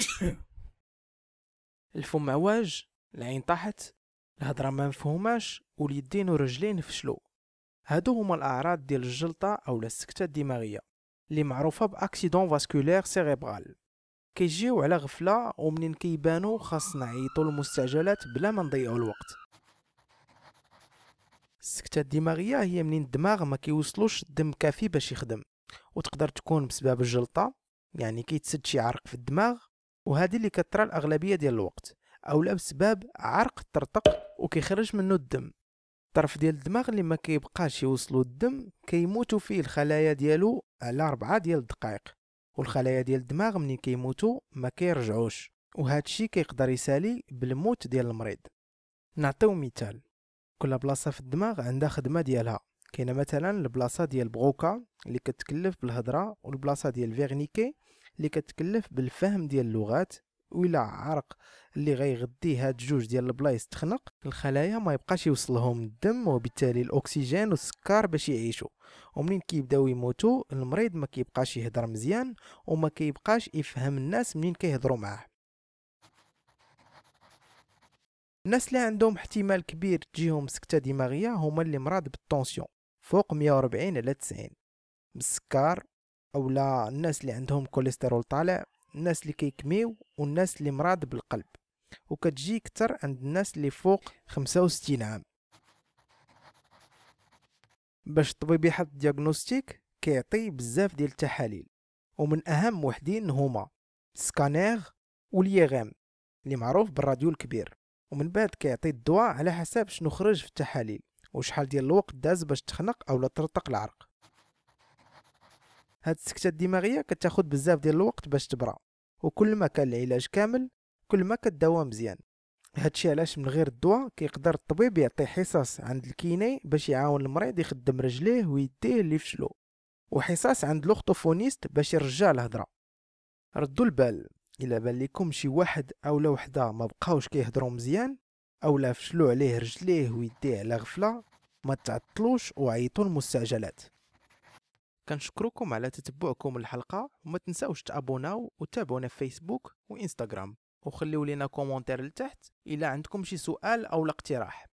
الفم عواج العين طاحت الهضرة ما مفهوماش واليدين ورجلين فشلو هادو هما الاعراض ديال الجلطه اولا السكته الدماغيه اللي معروفه باكسيدون فاسكولير سيريبرال كيجيو على غفله ومنين كيبانو خاصنا نعيطو المستعجلات بلا ما نضيعو الوقت السكته الدماغيه هي منين الدماغ ما كيوصلوش الدم كافي باش يخدم وتقدر تكون بسبب الجلطه يعني كيتسد شي عرق في الدماغ وهذه اللي كترى الاغلبيه ديال الوقت اولا بسبب عرق ترتق وكيخرج منه الدم الطرف ديال الدماغ اللي ما كيبقاش يوصلو الدم كيموتوا فيه الخلايا ديالو على أربعة ديال الدقائق والخلايا ديال الدماغ ملي كيموتوا ما كيرجعوش وهذا الشيء كيقدر يسالي بالموت ديال المريض نعطيو مثال كل بلاصه في الدماغ عندها خدمه ديالها كاينه مثلا البلاصه ديال بغوكا اللي كتكلف بالهضره والبلاصه ديال فيغنيكي اللي كتكلف بالفهم ديال اللغات ولا عرق اللي غيغذي هاد جوج ديال البلايص تخنق الخلايا ما يبقاش يوصلهم الدم وبالتالي الاكسجين والسكر باش يعيشوا ومنين كيبداو يموتوا المريض ما كيبقاش يهضر مزيان وما كيبقاش يفهم الناس منين كيهضروا معاه الناس اللي عندهم احتمال كبير تجيهم سكته دماغيه هما اللي مراد بالطونسيون فوق 140 على 90 بالسكر او لا الناس اللي عندهم كوليسترول طالع الناس اللي كيكميو والناس اللي مراض بالقلب وكتجي كتر عند الناس اللي فوق 65 عام باش الطبيب يحط دياغنوستيك كيعطي بزاف ديال التحاليل ومن اهم وحدين هما سكانير واليغام اللي معروف بالراديو الكبير ومن بعد كيعطي الدواء على حسب شنو خرج في التحاليل وشحال ديال الوقت داز باش تخنق او لا ترتق العرق هاد السكته الدماغيه كتاخد بزاف ديال الوقت باش تبرا وكل ما كان العلاج كامل كل ما كداوى مزيان هادشي علاش من غير الدواء كيقدر الطبيب يعطي حصص عند الكيني باش يعاون المريض يخدم رجليه ويديه اللي فشلو وحصص عند لوختوفونيست باش يرجع الهضره ردوا البال الا بان لكم شي واحد اولا وحده ما بقاوش كيهضروا مزيان اولا فشلو عليه رجليه ويديه على غفله ما تعطلوش وعيطوا المستعجلات كنشكركم على تتبعكم الحلقه وما تنساوش تابوناو وتابعونا في فيسبوك وانستغرام وخليو لينا كومونتير لتحت الا عندكم شي سؤال او اقتراح